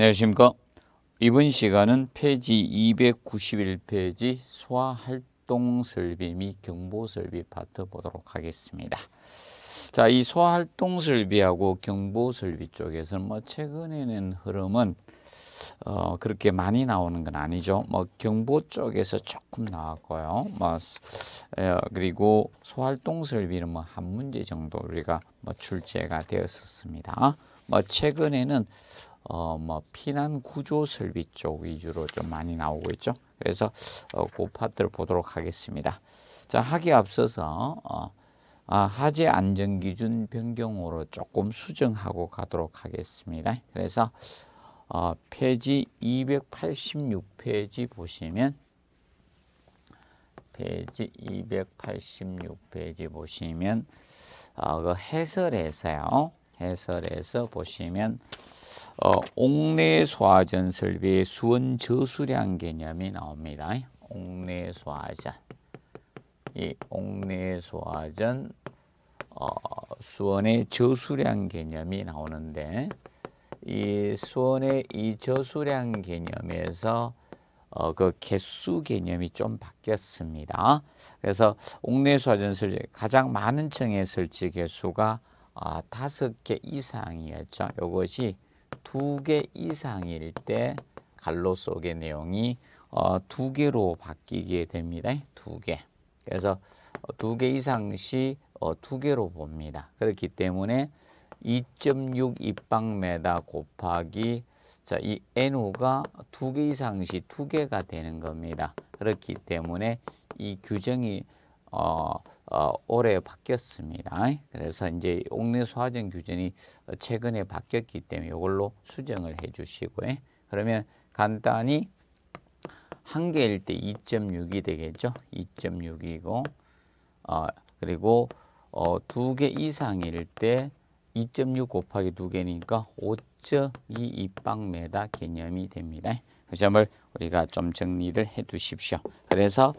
안녕하십니까. 이번 시간은 페이지 291페이지 소아활동 설비 및 경보 설비 파트 보도록 하겠습니다. 자, 이 소아활동 설비하고 경보 설비 쪽에서뭐 최근에는 흐름은 어, 그렇게 많이 나오는 건 아니죠. 뭐 경보 쪽에서 조금 나왔고요. 뭐 에, 그리고 소활동 설비는 뭐 한 문제 정도 우리가 뭐 출제가 되었습니다뭐 최근에는 어, 뭐 피난 구조 설비 쪽 위주로 좀 많이 나오고 있죠. 그래서 어, 그 파트를 보도록 하겠습니다. 자, 하기 앞서서 어, 아, 하지 안전 기준 변경으로 조금 수정하고 가도록 하겠습니다. 그래서 어, 페이지 286페이지 보시면 페이지 286페이지 보시면 어, 그 해설에서요. 해설에서 보시면 어, 옥내 소화전 설비의 수원 저수량 개념이 나옵니다. 옥내 소화전. 이 옥내 소화전 어, 수원의 저수량 개념이 나오는데 이 수원의 이 저수량 개념에서 어, 그 개수 개념이 좀 바뀌었습니다. 그래서 옥내 소화전 설치 가장 많은 층의 설치 개수가 아, 다섯 개 이상이었죠. 이것이 두개 이상일 때 갈로 속의 내용이 어, 두 개로 바뀌게 됩니다. 두 개. 그래서 어, 두개 이상 시두 어, 개로 봅니다. 그렇기 때문에 2.6 입방메다 곱하기 자, 이 NO가 두 개 이상 시 두 개가 되는 겁니다. 그렇기 때문에 이 규정이 어, 어, 올해 바뀌었습니다. 그래서 이제 옥내 소화전 규정이 최근에 바뀌었기 때문에 이걸로 수정을 해 주시고요. 그러면 간단히 한 개일 때 2.6이 되겠죠. 2.6이고 어, 그리고 어, 두개 이상일 때 2.6 곱하기 두 개니까 5.2 입방메다 개념이 됩니다. 그 점을 우리가 좀 정리를 해 두십시오. 그래서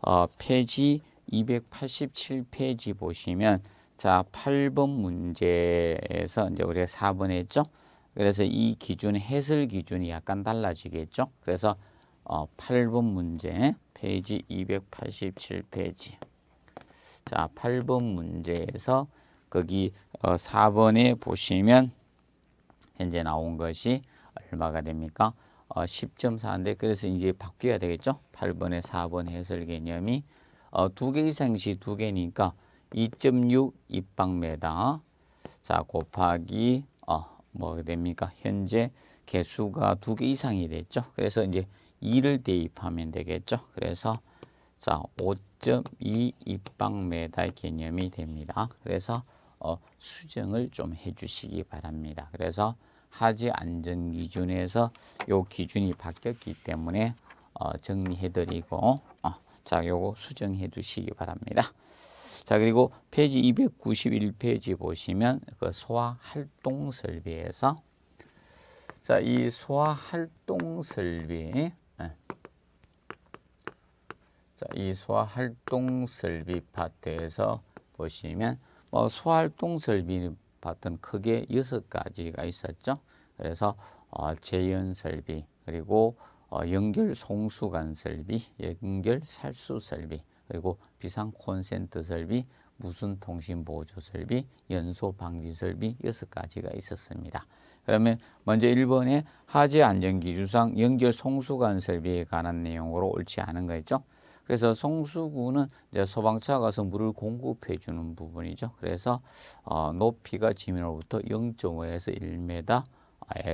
어, 페지 287페이지 보시면 자 8번 문제에서 이제 우리가 4번 했죠. 그래서 이 기준 해설 기준이 약간 달라지겠죠. 그래서 어, 8번 문제 페이지 287페이지 자 8번 문제에서 거기 어, 4번에 보시면 현재 나온 것이 얼마가 됩니까? 어, 10.4인데 그래서 이제 바뀌어야 되겠죠? 8번에 4번 해설 개념이 어, 두개 이상시 두 개니까 2.6입방메다 자, 곱하기 어, 뭐 됩니까? 현재 개수가 두 개 이상이 됐죠. 그래서 이제 2를 대입하면 되겠죠. 그래서 자, 5.2입방메다의 개념이 됩니다. 그래서 어, 수정을 좀 해주시기 바랍니다. 그래서 하지 안전 기준에서 요 기준이 바뀌었기 때문에 어, 정리해드리고 자, 요거 수정해 두시기 바랍니다. 자, 그리고 페이지 291페이지 보시면 그 소화 활동 설비에서 자, 이 소화 활동 설비 예. 자, 이 소화 활동 설비 파트에서 보시면 뭐 소화 활동 설비 파트는 크게 여섯 가지가 있었죠. 그래서 어, 재현 설비 그리고 어, 연결 송수간 설비, 연결 살수 설비, 그리고 비상 콘센트 설비, 무슨 통신 보조 설비, 연소 방지 설비 여섯 가지가 있었습니다. 그러면 먼저 1번에 하재 안전 기준상 연결 송수관 설비에 관한 내용으로 옳지 않은 거였죠. 그래서 송수구는 이제 소방차가 서 물을 공급해 주는 부분이죠. 그래서 어, 높이가 지면으로부터 0.5에서 1m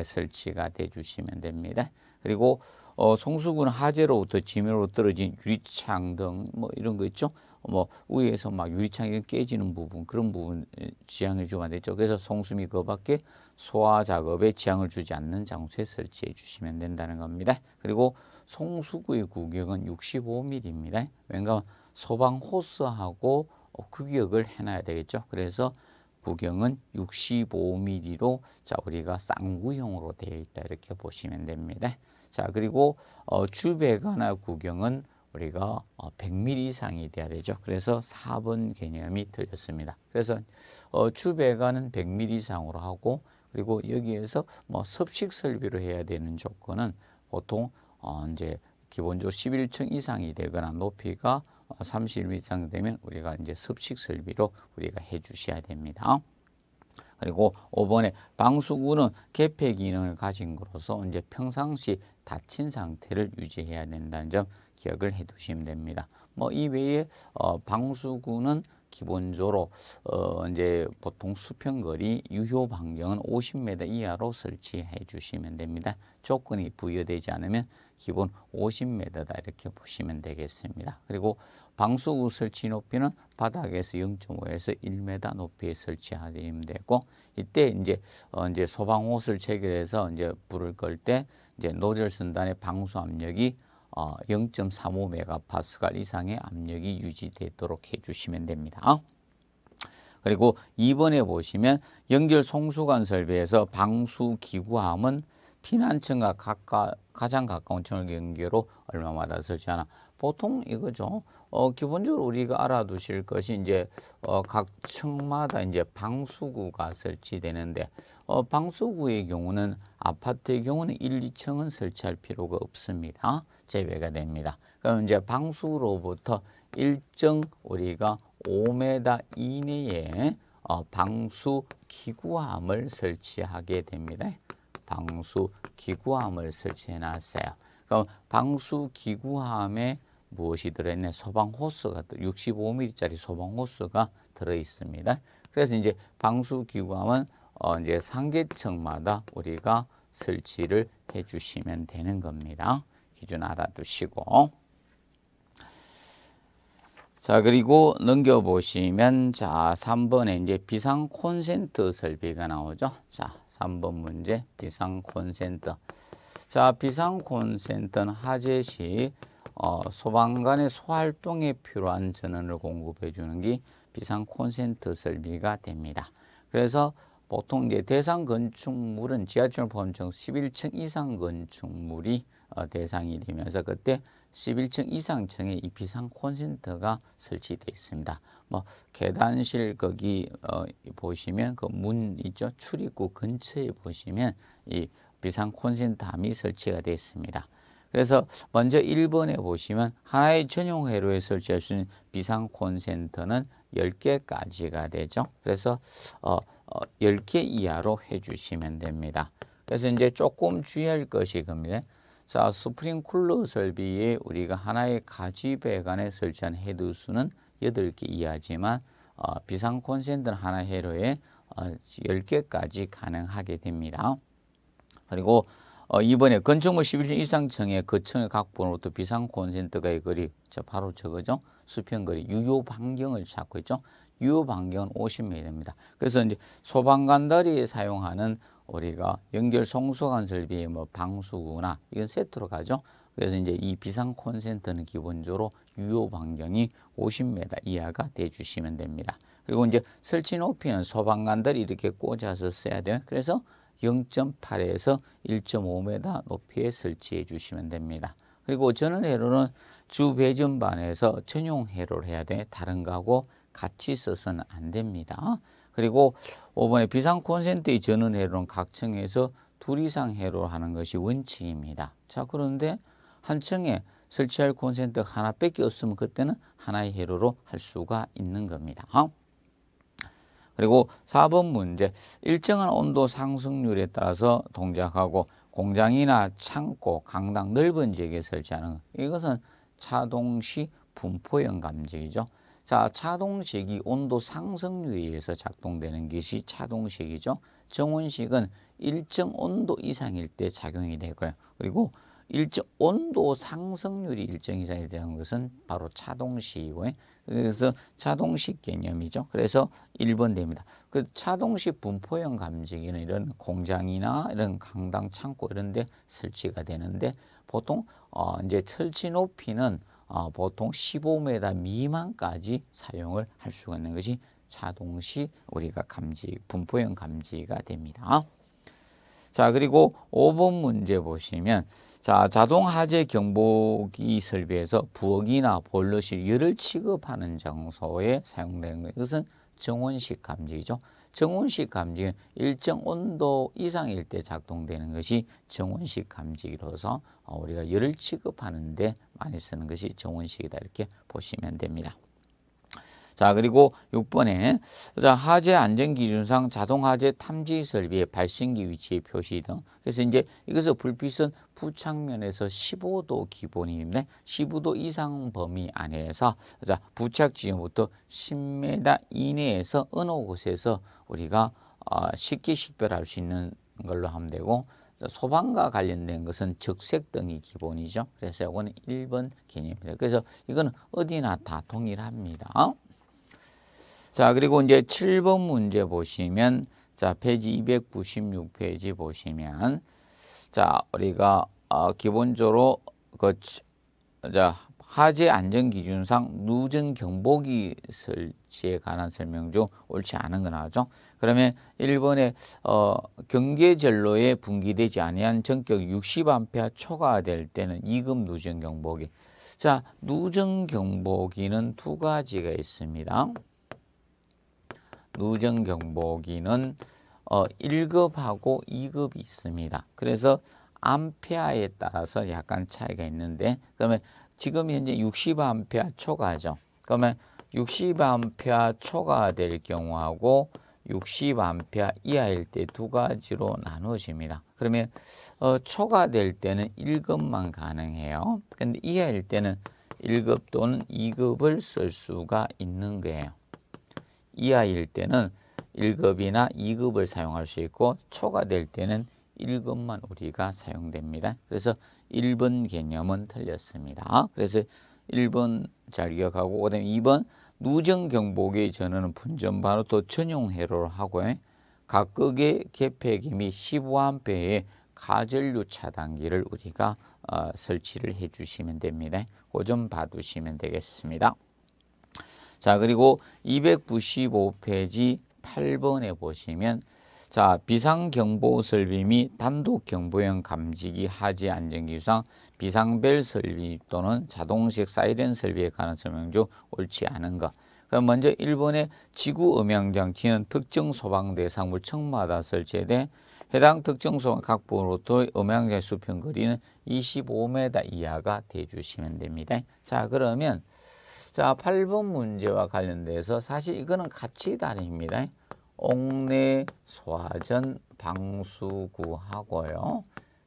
설치가 돼 주시면 됩니다. 그리고 어, 송수군 하재로부터 지면으로 떨어진 유리창 등 뭐 이런 거 있죠. 뭐 위에서 막 유리창이 깨지는 부분 그런 부분 지향을 주면 안 되죠. 그래서 송수미 그 밖에 소화 작업에 지향을 주지 않는 장소에 설치해 주시면 된다는 겁니다. 그리고 송수구의 구격은 65mm입니다. 왠가 소방 호스하고 구격을 어, 그 해놔야 되겠죠. 그래서 구경은 65mm로 자 우리가 쌍구형으로 되어 있다 이렇게 보시면 됩니다. 자, 그리고 어, 주배관화 구경은 우리가 100mm 어, 이상이 돼야 되죠. 그래서 4번 개념이 틀렸습니다. 그래서 어, 주배관은 100mm 이상으로 하고 그리고 여기에서 뭐 섭식 설비로 해야 되는 조건은 보통 어, 이제 기본적으로 11층 이상이 되거나 높이가 31m 어, 이상 되면 우리가 이제 섭식 설비로 우리가 해 주셔야 됩니다. 그리고 5번에 방수구는 개폐 기능을 가진 것으로서 이제 평상시 닫힌 상태를 유지해야 된다는 점 기억을 해 두시면 됩니다. 뭐 이외에 어, 방수구는 기본적으로 어, 이제 보통 수평거리 유효 반경은 50m 이하로 설치해 주시면 됩니다. 조건이 부여되지 않으면 기본 50m다 이렇게 보시면 되겠습니다. 그리고 방수구 설치 높이는 바닥에서 0.5에서 1m 높이에 설치하시면 되고 이때 이제 어 이제 소방호스를 체결해서 이제 불을 끌때 이제 노즐 선단의 방수 압력이 어 0.35메가파스칼 이상의 압력이 유지되도록 해주시면 됩니다. 그리고 2번에 보시면 연결 송수관 설비에서 방수 기구함은 피난층과 가까, 가장 가까운 층을 경계로 얼마마다 설치하나. 보통 이거죠. 어, 기본적으로 우리가 알아두실 것이 이제 어, 각 층마다 이제 방수구가 설치되는데 어, 방수구의 경우는 아파트의 경우는 1, 2층은 설치할 필요가 없습니다. 제외가 됩니다. 그럼 이제 방수로부터 일정 우리가 5m 이내에 어, 방수 기구함을 설치하게 됩니다. 방수 기구함을 설치해 놨어요. 그럼 방수 기구함에 무엇이 들어있냐? 소방 호스가 65mm짜리 소방 호스가 들어 있습니다. 그래서 이제 방수 기구함은 어 이제 상계층마다 우리가 설치를 해 주시면 되는 겁니다. 기준 알아두시고. 자, 그리고 넘겨보시면, 자, 3번에 이제 비상 콘센트 설비가 나오죠. 자, 3번 문제, 비상 콘센트. 자, 비상 콘센트는 화재시 어, 소방관의 소활동에 필요한 전원을 공급해 주는 게 비상 콘센트 설비가 됩니다. 그래서 보통 이제 대상 건축물은 지하철 포함 11층 이상 건축물이 어, 대상이 되면서 그때 11층 이상 층에 이 비상 콘센트가 설치되어 있습니다. 뭐 계단실 거기 어, 보시면 그 문 있죠 출입구 근처에 보시면 이 비상 콘센트 함이 설치가 되어 있습니다. 그래서 먼저 1번에 보시면 하나의 전용 회로에 설치할 수 있는 비상 콘센트는 10개까지가 되죠. 그래서 어, 어, 10개 이하로 해주시면 됩니다. 그래서 이제 조금 주의할 것이 겁니다. 자, 스프링쿨러 설비에 우리가 하나의 가지 배관에 설치한 헤드 수는 8개 이하지만 어, 비상 콘센트 하나 회로에 어, 10개까지 가능하게 됩니다. 그리고 어, 이번에 건축물 11층 이상층의 거층의 각본으로부터 비상 콘센트가의 거리, 저 바로 저거죠. 수평거리, 유효 반경을 찾고 있죠. 유방견 50mm입니다. 그래서 이제 소방관들이 사용하는 우리가 연결 송수관 설비의 뭐 방수구나 이건 세트로 가죠. 그래서 이제 이 비상 콘센트는 기본적으로 유효 반경이 50m 이하가 돼 주시면 됩니다. 그리고 이제 설치 높이는 소방관들이 이렇게 꽂아서 써야 돼요. 그래서 0.8에서 1.5m 높이에 설치해 주시면 됩니다. 그리고 저는 회로는 주 배전반에서 전용 회로를 해야 돼. 다른 거하고 같이 써서는안 됩니다. 그리고 5번에 비상 콘센트의 전원회로는 각층에서 둘 이상 회로 를 하는 것이 원칙입니다. 자 그런데 한 층에 설치할 콘센트 하나밖에 없으면 그때는 하나의 회로로 할 수가 있는 겁니다. 그리고 4번 문제 일정한 온도 상승률에 따라서 동작하고 공장이나 창고, 강당 넓은 지역에 설치하는 이것은 차동시 분포형 감지이죠 자, 차동식이 온도 상승률에 의해서 작동되는 것이 차동식이죠. 정온식은 일정 온도 이상일 때 작용이 되고요. 그리고 일정 온도 상승률이 일정 이상이 되는 것은 바로 차동식이고요. 그래서 차동식 개념이죠. 그래서 1번 됩니다. 그 차동식 분포형 감지기는 이런 공장이나 이런 강당 창고 이런 데 설치가 되는데 보통 어 이제 설치 높이는 어, 보통 15m 미만까지 사용을 할 수가 있는 것이 자동시 우리가 감지, 분포형 감지가 됩니다. 자, 그리고 5번 문제 보시면 자, 자동 화재 경보기 설비에서 부엌이나 보일러실 열을 취급하는 장소에 사용되는 것은 정원식 감지죠. 정온식 감지는 일정 온도 이상일 때 작동되는 것이 정온식 감지기로서 어, 우리가 열을 취급하는데 많이 쓰는 것이 정온식이다 이렇게 보시면 됩니다. 자, 그리고 6번에 자, 하재 안전 기준상 자동 하재 탐지 설비의 발생기 위치의 표시 등. 그래서 이제 이것을 불빛은 부착면에서 15도 기본인데 15도 이상 범위 안에서 자, 부착 지점부터 10m 이내에서 어느 곳에서 우리가 어, 쉽게 식별할 수 있는 걸로 하면 되고 소방과 관련된 것은 적색 등이 기본이죠. 그래서 이거는 1번 개념입니다. 그래서 이거는 어디나 다 동일합니다. 어? 자, 그리고 이제 7번 문제 보시면 자, 페이지 296페이지 보시면 자, 우리가 어, 기본적으로 그 자, 화재 안전 기준상 누전 경보기 설치에 관한 설명 중 옳지 않은 건 하죠. 그러면 1번에 어, 경계절로에 분기되지 아니한 전격 60A 초과될 때는 2급 누전 경보기. 자, 누전 경보기는 두 가지가 있습니다. 누정경보기는 어, 1급하고 2급이 있습니다. 그래서 암페아에 따라서 약간 차이가 있는데 그러면 지금 현재 60암페아 초과죠. 그러면 60암페아 초과될 경우하고 60암페아 이하일 때 두 가지로 나누어집니다. 그러면 어, 초과될 때는 1급만 가능해요. 근데 이하일 때는 1급 또는 2급을 쓸 수가 있는 거예요. 이하일 때는 1급이나 2급을 사용할 수 있고 초과될 때는 1급만 우리가 사용됩니다. 그래서 1번 개념은 틀렸습니다. 그래서 1번 잘 기억하고 그다음에 2번 누정경보의 전원은 분전 바로 또 전용회로를 하고 각각의 개폐김이 15A의 가전류 차단기를 우리가 어, 설치를 해 주시면 됩니다. 그좀 봐두시면 되겠습니다. 자, 그리고 295페이지 8번에 보시면 자, 비상경보 설비 및 단독 경보형 감지기 하지 안전기상 비상벨 설비 또는 자동식 사이렌 설비에 관한 설명 중 옳지 않은 것. 그럼 먼저 일본의 지구 음향장치는 특정 소방 대상물 청마다 설치돼 해당 특정 소방 각부로부터음향장 수평 거리는 25m 이하가 돼 주시면 됩니다. 자, 그러면 자, 8번 문제와 관련돼서 사실 이거는 같이 다닙니다. 옥내 소화전 방수구하고요.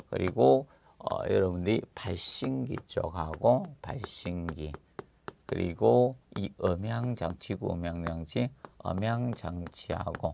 그리고 어, 여러분들이 발신기 쪽하고 발신기 그리고 이 음향장, 지구 음향장치, 음향장치하고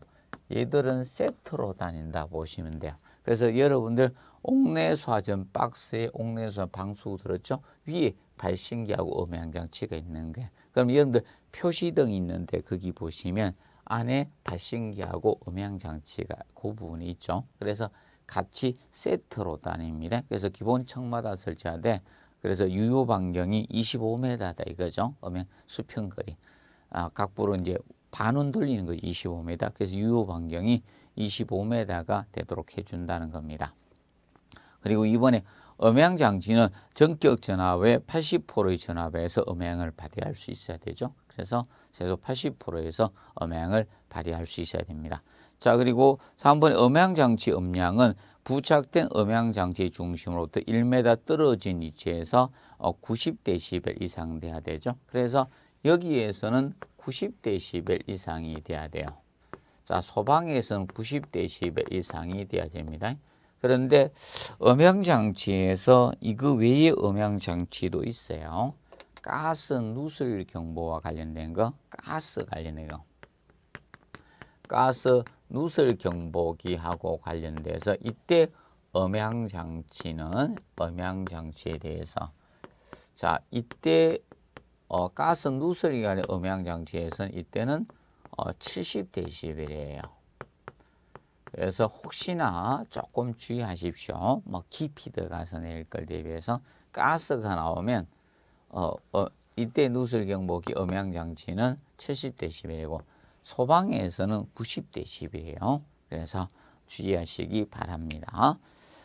얘들은 세트로 다닌다 보시면 돼요. 그래서 여러분들 옥내수화전 박스에 옥내수화 방수 들었죠? 위에 발신기하고 음향장치가 있는 게 그럼 여러분들 표시등 있는데 거기 보시면 안에 발신기하고 음향장치가 그 부분이 있죠. 그래서 같이 세트로 다닙니다. 그래서 기본 층마다 설치하되 그래서 유효 반경이 25m다 이거죠. 음향 수평거리. 아, 각부로 이제 반은 돌리는 거 25m. 그래서 유효 반경이 25m가 되도록 해준다는 겁니다. 그리고 이번에 음향장치는 전격 전압의 80%의 전압에서 음향을 발휘할 수 있어야 되죠. 그래서 최소 80%에서 음향을 발휘할 수 있어야 됩니다. 자 그리고 3번 음향장치 음량은 부착된 음향장치 중심으로부터 1m 떨어진 위치에서 90dB 어, 이상 돼야 되죠. 그래서 여기에서는 90dB 이상이 돼야 돼요. 자 소방에서는 90dB 이상이 돼야 됩니다. 그런데 음향장치에서 이거 외에 음향장치도 있어요. 가스 누설 경보와 관련된 거, 가스 관련된 거. 가스 누설 경보기하고 관련돼서 이때 음향장치는 음향장치에 대해서 자 이때 어, 가스 누설이 관련 음향장치에서는 이때는 어, 70dB이에요. 그래서 혹시나 조금 주의하십시오. 뭐 깊이 들어가서 내릴 걸 대비해서 가스가 나오면 어, 어 이때 누설 경보기 음향 장치는 70dB이고 소방에서는 90dB예요. 그래서 주의하시기 바랍니다.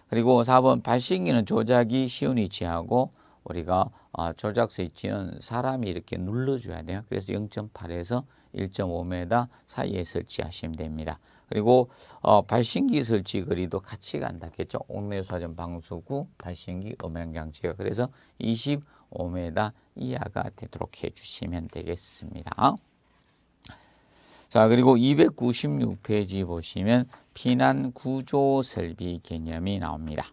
그리고 4번 발신기는 조작이 쉬운 위치하고 우리가 어, 조작 스위치는 사람이 이렇게 눌러줘야 돼요. 그래서 0.8에서 1.5m 사이에 설치하시면 됩니다. 그리고 어, 발신기 설치 거리도 같이 간다겠죠. 옥내수화전 방수구 발신기 음향장치가 그래서 25m 이하가 되도록 해주시면 되겠습니다. 자 그리고 296페이지 보시면 피난 구조 설비 개념이 나옵니다.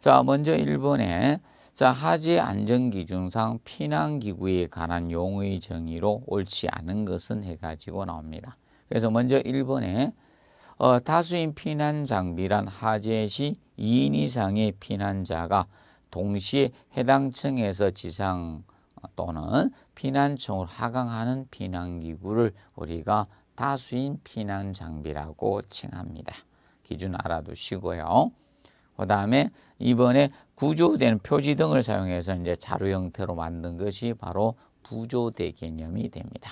자 먼저 1번에 자 하지 안전 기준상 피난 기구에 관한 용의 정의로 옳지 않은 것은 해가지고 나옵니다. 그래서 먼저 1번에 어, 다수인 피난 장비란 하재 시 2인 이상의 피난자가 동시에 해당 층에서 지상 또는 피난청으로 하강하는 피난기구를 우리가 다수인 피난 장비라고 칭합니다. 기준 알아두시고요. 그 다음에 이번에 구조된 표지 등을 사용해서 이제 자료 형태로 만든 것이 바로 부조대 개념이 됩니다.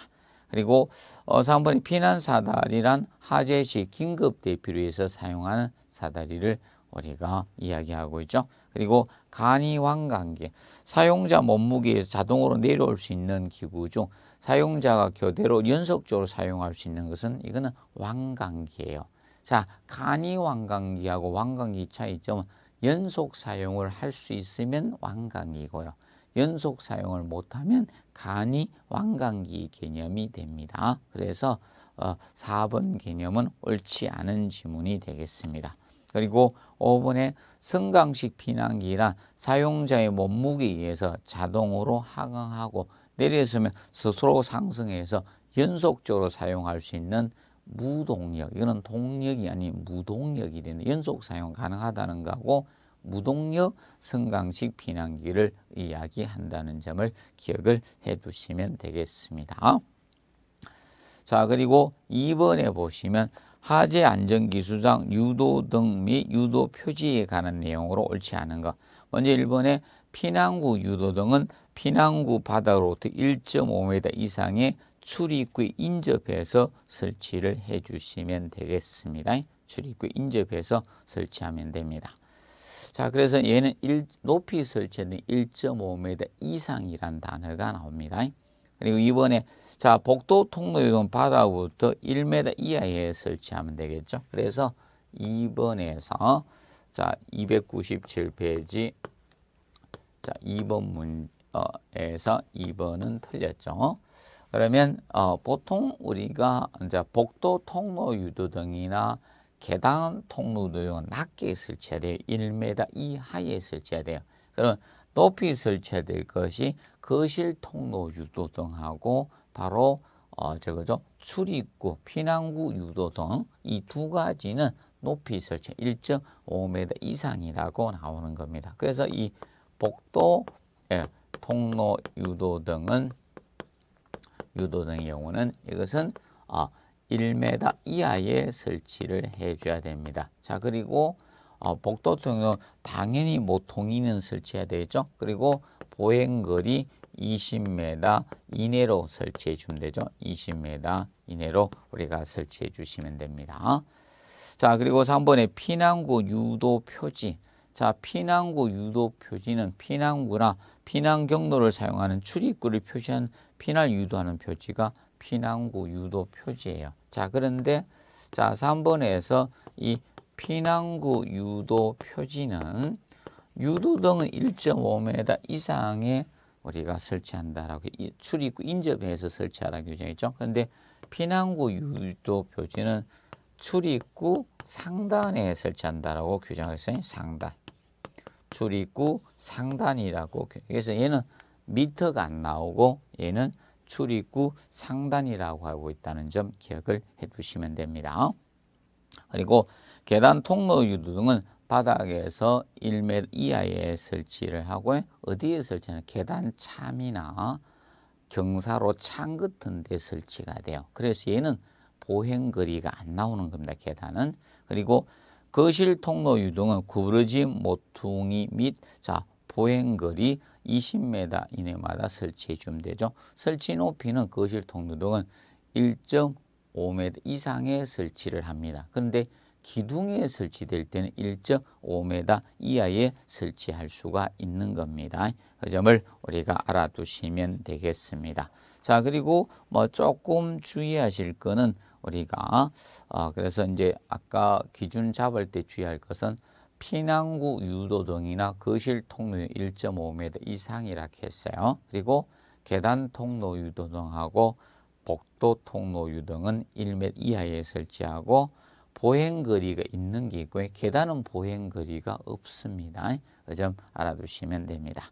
그리고 어, 3번에 피난 사다리란 하재시 긴급 대피를위 해서 사용하는 사다리를 우리가 이야기하고 있죠. 그리고 간이완관계 사용자 몸무게에서 자동으로 내려올 수 있는 기구 중 사용자가 교대로 연속적으로 사용할 수 있는 것은 이거는 완강기예요 자, 간이완강기하고완강기 차이점은 연속 사용을 할 수 있으면 완강기고요 연속 사용을 못하면 간이 완강기 개념이 됩니다. 그래서 4번 어, 개념은 옳지 않은 지문이 되겠습니다. 그리고 5번에 성강식 피난기란 사용자의 몸무게에 의해서 자동으로 하강하고 내려서면 스스로 상승해서 연속적으로 사용할 수 있는 무동력, 이거는 동력이 아닌 무동력이 되는 연속 사용 가능하다는 거고 무동력 성강식 비난기를 이야기한다는 점을 기억을 해 두시면 되겠습니다. 자 그리고 2번에 보시면 하재 안전기수상 유도 등 및 유도 표지에 관한 내용으로 옳지 않은 것. 먼저 1번에 피난구 유도 등은 피난구 바다로부터 1.5m 이상의 출입구에 인접해서 설치를 해 주시면 되겠습니다. 출입구 인접해서 설치하면 됩니다. 자, 그래서 얘는 일, 높이 설치된 1.5m 이상이란 단어가 나옵니다. 그리고 이번에 자, 복도 통로 이건 바닥부터 1m 이하에 설치하면 되겠죠. 그래서 2번에서 자, 297페이지 자, 2번 문에서 2번은 틀렸죠. 그러면 어, 보통 우리가 이제 복도 통로 유도등이나 계단 통로도요 낮게 설치해야 돼요. 1m 이하에 설치해야 돼요. 그러면 높이 설치될 것이 거실 통로 유도등하고 바로 어 저거죠 출입구 피난구 유도등 이 두 가지는 높이 설치 1.5m 이상이라고 나오는 겁니다. 그래서 이 복도 예, 통로 유도등은 유도등의 경우는 이것은 아 어, 1m 이하의 설치를 해줘야 됩니다. 자 그리고 어, 복도 통로 당연히 모통이는 뭐 설치해야 되죠. 그리고 보행거리 20m 이내로 설치해 주면 되죠. 20m 이내로 우리가 설치해 주시면 됩니다. 자 그리고 3번에 피난구 유도 표지 자, 피난구 유도 표지는 피난구나 피난 경로를 사용하는 출입구를 표시한 피난 유도하는 표지가 피난구 유도 표지예요. 자, 그런데 자, 3번에서 이 피난구 유도 표지는 유도 등은 1.5m 이상의 우리가 설치한다라고 출입구 인접해서 설치하라 규정했죠. 그런데 피난구 유도 표지는 출입구 상단에 설치한다라고 규정했어요. 상단. 출입구 상단이라고. 그래서 얘는 미터가 안 나오고 얘는 출입구 상단이라고 하고 있다는 점 기억을 해두시면 됩니다. 그리고 계단 통로 유도등은 바닥에서 1m 이하에 설치를 하고 어디에 설치하냐 계단 참이나 경사로 창 같은 데 설치가 돼요. 그래서 얘는 보행거리가 안 나오는 겁니다. 계단은. 그리고 거실 통로 유동은 구부러진 모퉁이 및 자, 보행거리 20m 이내마다 설치해 주면 되죠. 설치 높이는 거실 통로 등은 1.5m 이상의 설치를 합니다. 그런데 기둥에 설치될 때는 1.5m 이하에 설치할 수가 있는 겁니다. 그 점을 우리가 알아두시면 되겠습니다. 자, 그리고 뭐 조금 주의하실 거는 우리가 어, 그래서 이제 아까 기준 잡을 때 주의할 것은 피난구 유도 등이나 거실 통로의 1.5m 이상이라 했어요. 그리고 계단 통로 유도 등하고 복도 통로 유등은 1m 이하에 설치하고 보행 거리가 있는 게 있고 계단은 보행 거리가 없습니다. 그 점 알아두시면 됩니다.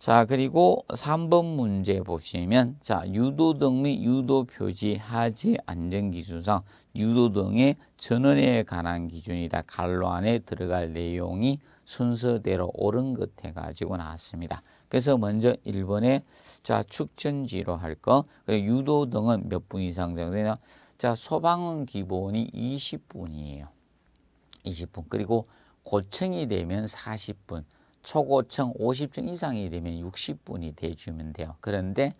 자, 그리고 3번 문제 보시면 자, 유도등 및 유도 표지 하지 안전 기준상 유도등의 전원에 관한 기준이다. 갈로 안에 들어갈 내용이 순서대로 옳은 것 해가지고 나왔습니다. 그래서 먼저 1번에 자, 축전지로 할 거. 그리고 유도등은 몇 분 이상 정도냐? 되 자, 소방은 기본이 20분이에요. 20분. 그리고 고층이 되면 40분. 초고층 50층 이상이 되면 60분이 돼주면 돼요. 그런데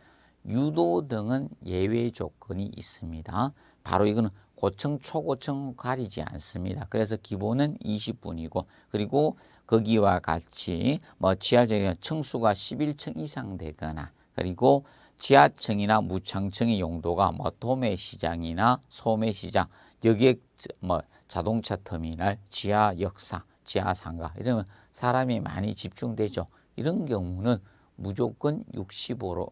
유도 등은 예외 조건이 있습니다. 바로 이거는 고층, 초고층 가리지 않습니다. 그래서 기본은 20분이고 그리고 거기와 같이 뭐 지하적인 층수가 11층 이상 되거나 그리고 지하층이나 무창층의 용도가 뭐 도매시장이나 소매시장, 여기에 뭐 자동차 터미널, 지하 역사 지하상가 이러면 사람이 많이 집중되죠. 이런 경우는 무조건 65로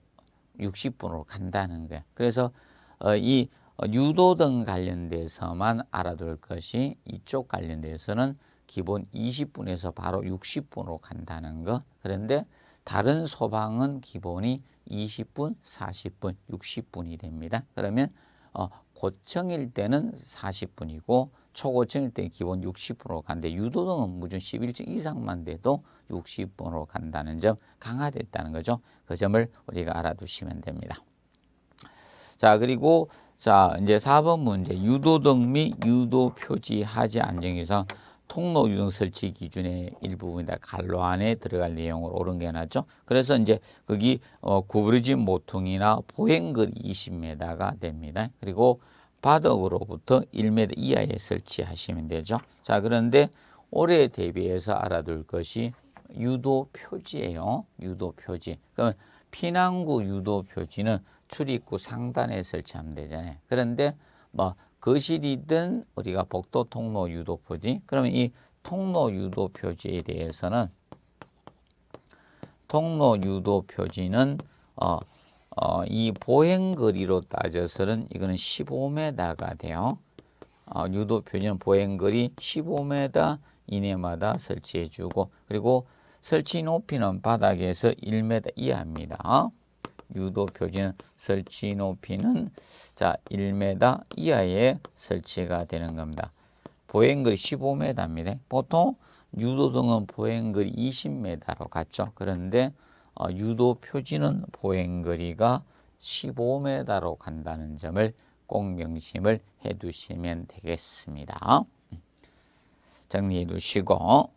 60분으로 간다는 거예요. 그래서 어, 이 유도 등 관련돼서만 알아둘 것이 이쪽 관련돼서는 기본 20분에서 바로 60분으로 간다는 거. 그런데 다른 소방은 기본이 20분, 40분, 60분이 됩니다. 그러면 어, 고청일 때는 40분이고 초고청일 때 기본 60%로 간대 유도등은 무슨 11층 이상만 돼도 60%로 간다는 점 강화됐다는 거죠. 그 점을 우리가 알아두시면 됩니다. 자 그리고 자 이제 4번 문제 유도등 및 유도 표지하지 안정에서 통로 유동 설치 기준의 일부분이다. 갈로 안에 들어갈 내용을 옳은 게하죠 그래서 이제 거기 어, 구부러진 모퉁이나 보행거 20m가 됩니다. 그리고 바닥으로부터 1m 이하에 설치하시면 되죠. 자, 그런데 올해 대비해서 알아둘 것이 유도 표지예요. 유도 표지. 그러 피난구 유도 표지는 출입구 상단에 설치하면 되잖아요. 그런데 뭐 거실이든 우리가 복도 통로 유도 표지 그러면 이 통로 유도 표지에 대해서는 통로 유도 표지는 어, 어, 이 보행거리로 따져서는 이거는 15m가 돼요. 어, 유도 표지는 보행거리 15m 이내마다 설치해주고 그리고 설치 높이는 바닥에서 1m 이하입니다. 유도 표준 설치 높이는 자 1m 이하에 설치가 되는 겁니다. 보행글 15m입니다. 보통 유도등은 보행글 20m로 갔죠. 그런데 어, 유도 표지는 보행거리가 15m로 간다는 점을 꼭 명심을 해 두시면 되겠습니다. 정리해 두시고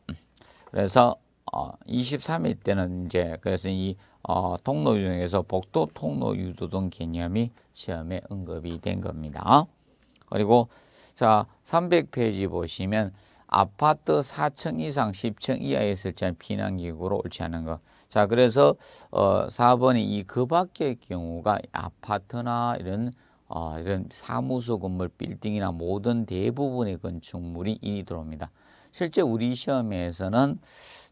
그래서 어, 23일 때는 이제 그래서 이 어, 통로 유형에서 복도, 통로 유도 등 개념이 시험에 언급이 된 겁니다. 그리고 자 300페이지 보시면 아파트 4층 이상 10층 이하에 설치한 피난기구로 옳지 않은 것. 자 그래서 어, 4번이 이그 밖의 경우가 아파트나 이런 어, 이런 사무소 건물 빌딩이나 모든 대부분의 건축물이 이 들어옵니다. 실제 우리 시험에서는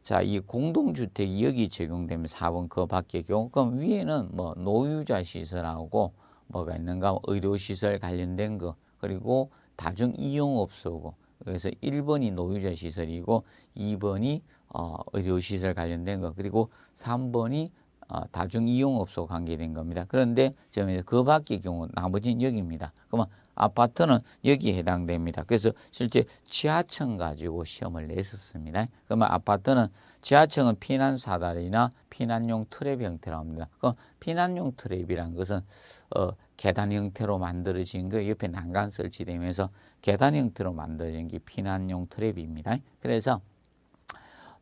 자, 이 공동주택 이 여기 적용되면 4번 그 밖의 경우 그럼 위에는 뭐 노유자 시설하고 뭐가 있는가 뭐 의료시설 관련된 거 그리고 다중이용업소고 그래서 1번이 노유자 시설이고 2번이 어, 의료시설 관련된 거 그리고 3번이 어, 다중이용업소 관계된 겁니다. 그런데 지금 그 밖의 경우 나머지는 여기입니다. 그러면 아파트는 여기에 해당됩니다. 그래서 실제 지하층 가지고 시험을 냈었습니다. 그러면 아파트는 지하층은 피난 사다리나 피난용 트랩 형태로 합니다. 그 피난용 트랩이란 것은 어, 계단 형태로 만들어진 거 옆에 난간 설치되면서 계단 형태로 만들어진 게 피난용 트랩입니다. 그래서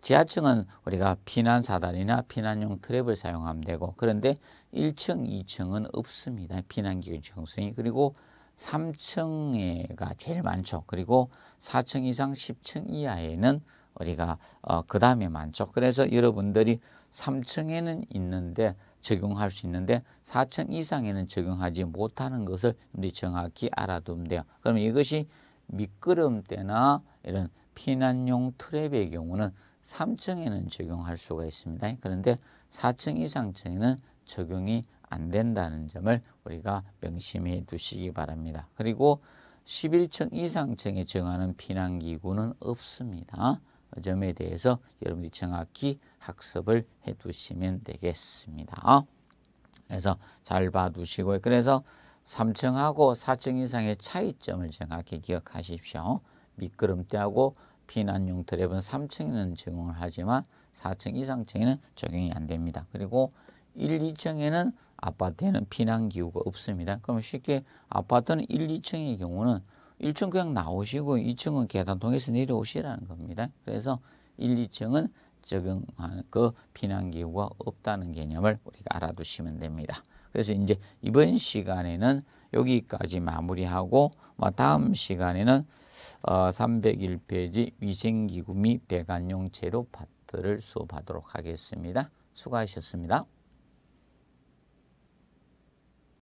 지하층은 우리가 피난 사다리나 피난용 트랩을 사용하면 되고 그런데 1층, 2층은 없습니다. 피난 기준 정성이 그리고 3층에가 제일 많죠. 그리고 4층 이상 10층 이하에는 우리가 어, 그 다음에 많죠. 그래서 여러분들이 3층에는 있는데 적용할 수 있는데 4층 이상에는 적용하지 못하는 것을 정확히 알아두면 돼요. 그럼 이것이 미끄럼 때나 이런 피난용 트랩의 경우는 3층에는 적용할 수가 있습니다. 그런데 4층 이상층에는 적용이 안 된다는 점을 우리가 명심해 두시기 바랍니다. 그리고 11층 이상층에 정하는 피난기구는 없습니다. 그 점에 대해서 여러분들이 정확히 학습을 해 두시면 되겠습니다. 그래서 잘 봐두시고 그래서 3층하고 4층 이상의 차이점을 정확히 기억하십시오. 미끄럼때하고 피난용 트랩은 3층에는 적용을 하지만 4층 이상층에는 적용이 안 됩니다. 그리고 1, 2층에는 아파트에는 비난 기구가 없습니다. 그러면 쉽게 아파트는 1, 2층의 경우는 1층 그냥 나오시고 2층은 계단 통해서 내려오시라는 겁니다. 그래서 1, 2층은 적용하는 그 비난 기구가 없다는 개념을 우리가 알아두시면 됩니다. 그래서 이제 이번 시간에는 여기까지 마무리하고 다음 시간에는 301페이지 어, 위생기구 및 배관용 재료 파트를 수업하도록 하겠습니다. 수고하셨습니다.